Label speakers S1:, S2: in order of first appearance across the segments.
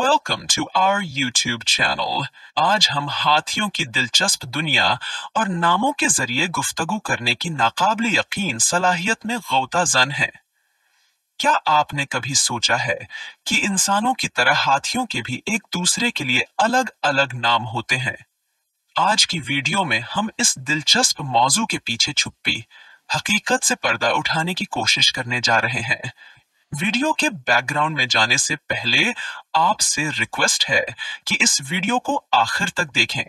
S1: Welcome to our YouTube channel आज हम हाथियों की दिलचस्प दुनिया और नामों के जरिए गुफ्तगु करने की नाकाबले यकीन सलाहियत में गौता जन है क्या आपने कभी सोचा है कि इंसानों की तरह हाथियों के भी एक दूसरे के लिए अलग अलग नाम होते हैं आज की वीडियो में हम इस दिलचस्प मौजू के पीछे छुपी हकीकत से पर्दा उठाने की कोशिश करने जा रहे हैं वीडियो के बैकग्राउंड में जाने से पहले आपसे रिक्वेस्ट है कि इस वीडियो को आखिर तक देखें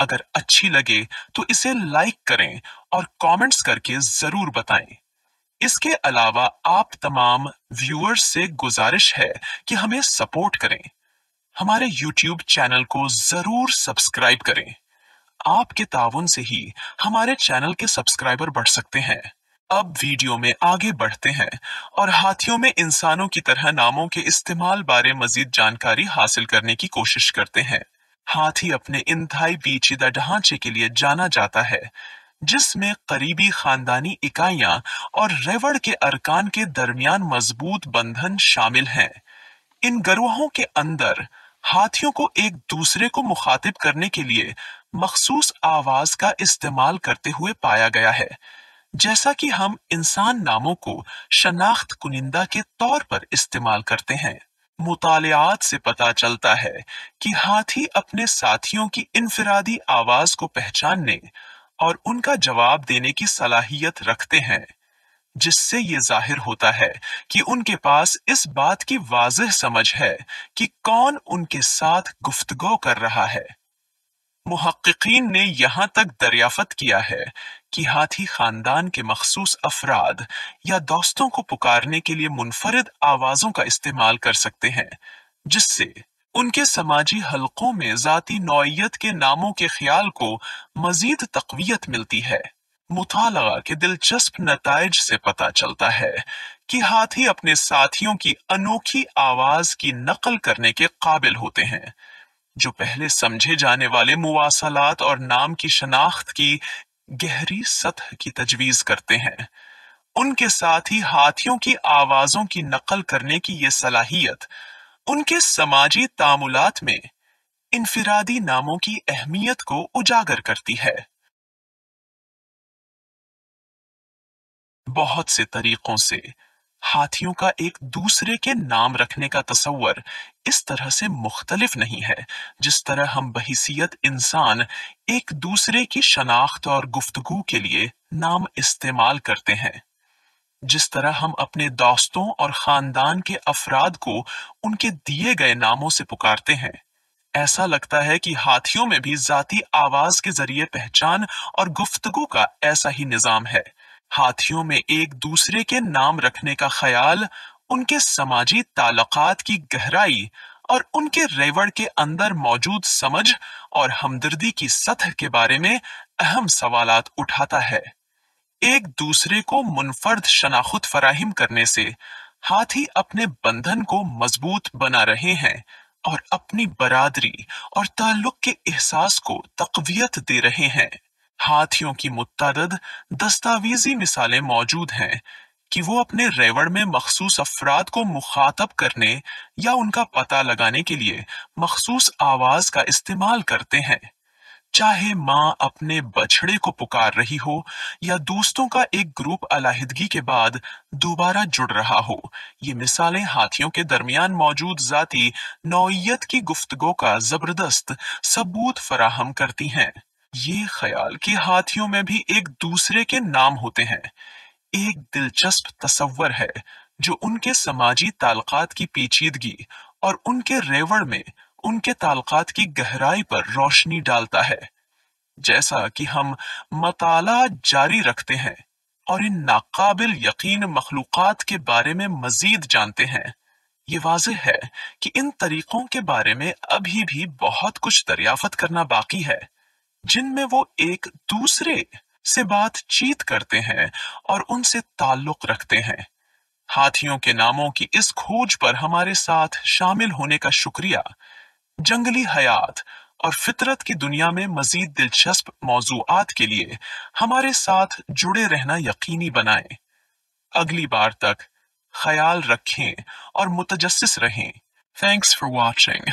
S1: अगर अच्छी लगे तो इसे लाइक करें और कमेंट्स करके जरूर बताएं इसके अलावा आप तमाम व्यूअर्स से गुजारिश है कि हमें सपोर्ट करें हमारे यूट्यूब चैनल को जरूर सब्सक्राइब करें आपके ताउन से ही हमारे चैनल के सब्सक्राइबर बढ़ सकते हैं अब वीडियो में आगे बढ़ते हैं और हाथियों में इंसानों की तरह नामों के इस्तेमाल बारे मजीद जानकारी हासिल करने की कोशिश करते हैं हाथी अपने इंतहाई पेचीदा ढांचे के लिए जाना जाता है जिसमें करीबी खानदानी इकाइयां और रेवड़ के अरकान के दरमियान मजबूत बंधन शामिल हैं इन गरोहों के अंदर हाथियों को एक दूसरे को मुखातिब करने के लिए मखसूस आवाज का इस्तेमाल करते हुए पाया गया है जैसा कि हम इंसान नामों को शनाख्त कुनिंदा के तौर पर इस्तेमाल करते हैं मुतालियात से पता चलता है कि हाथी अपने साथियों की इनफरादी आवाज को पहचानने और उनका जवाब देने की सलाहियत रखते हैं जिससे ये जाहिर होता है कि उनके पास इस बात की वाजह समझ है कि कौन उनके साथ गुफ्तगो कर रहा है मुहक्कीन ने यहां तक दरियाफत किया है कि हाथी खानदान के मखसूस अफराद या दोस्तों को पुकारने के लिए मुनफरद आवाज़ों का इस्तेमाल कर सकते हैं जिससे उनके समाजी हलकों में ज़ाती नौीयत के नामों के ख्याल को मजीद तकवीत मिलती है मुताला के दिलचस्प नतज से पता चलता है कि हाथी अपने साथियों की अनोखी आवाज की नकल करने के काबिल होते हैं जो पहले समझे जाने वाले मुवासलात और नाम की शनाख्त की गहरी सतह की तजवीज करते हैं उनके साथ ही हाथियों की आवाजों की नकल करने की ये सलाहियत उनके समाजी तामुलात में इनफिरादी नामों की अहमियत को उजागर करती है बहुत से तरीकों से हाथियों का एक दूसरे के नाम रखने का तस्वर इस तरह से मुख्तलिफ नहीं है जिस तरह हम बहसीत इंसान एक दूसरे की शनाख्त और गुफ्तगु के लिए नाम इस्तेमाल करते हैं जिस तरह हम अपने दोस्तों और खानदान के अफराद को उनके दिए गए नामों से पुकारते हैं ऐसा लगता है कि हाथियों में भी जाती आवाज के जरिए पहचान और गुफ्तगु का ऐसा ही निजाम है हाथियों में एक दूसरे के नाम रखने का ख्याल उनके समाजी ताल्लुकात की गहराई और उनके रेवड़ के अंदर मौजूद समझ और हमदर्दी की सतह के बारे में अहम सवाल उठाता है एक दूसरे को मुनफर्द शनाखुत फराहिम करने से हाथी अपने बंधन को मजबूत बना रहे हैं और अपनी बरादरी और ताल्लुक के एहसास को तकवियत दे रहे हैं हाथियों की मुतद दस्तावेजी मिसालें मौजूद हैं कि वो अपने रेवड़ में मखसूस अफराद को मुखातब करने या उनका पता लगाने के लिए मखसूस आवाज का इस्तेमाल करते हैं चाहे माँ अपने बछड़े को पुकार रही हो या दोस्तों का एक ग्रुप अलाहिदगी के बाद दोबारा जुड़ रहा हो ये मिसालें हाथियों के दरमियान मौजूद जाती नौयत की गुफ्तगो का जबरदस्त सबूत फराहम करती हैं ये ख्याल कि हाथियों में भी एक दूसरे के नाम होते हैं एक दिलचस्प तस्वर है जो उनके समाजी तालकात की पेचीदगी और उनके रेवड़ में उनके तालकात की गहराई पर रोशनी डालता है जैसा कि हम मताला जारी रखते हैं और इन नाकाबिल यकीन मखलूक के बारे में मजीद जानते हैं ये वाज है कि इन तरीकों के बारे में अभी भी बहुत कुछ दरियाफत करना बाकी है जिनमें वो एक दूसरे से बातचीत करते हैं और उनसे ताल्लुक रखते हैं हाथियों के नामों की इस खोज पर हमारे साथ शामिल होने का शुक्रिया जंगली हयात और फितरत की दुनिया में मजीद दिलचस्प मौजूद के लिए हमारे साथ जुड़े रहना यकीनी बनाएं। अगली बार तक ख्याल रखें और मुतजस रहें थैंक्स फॉर वॉचिंग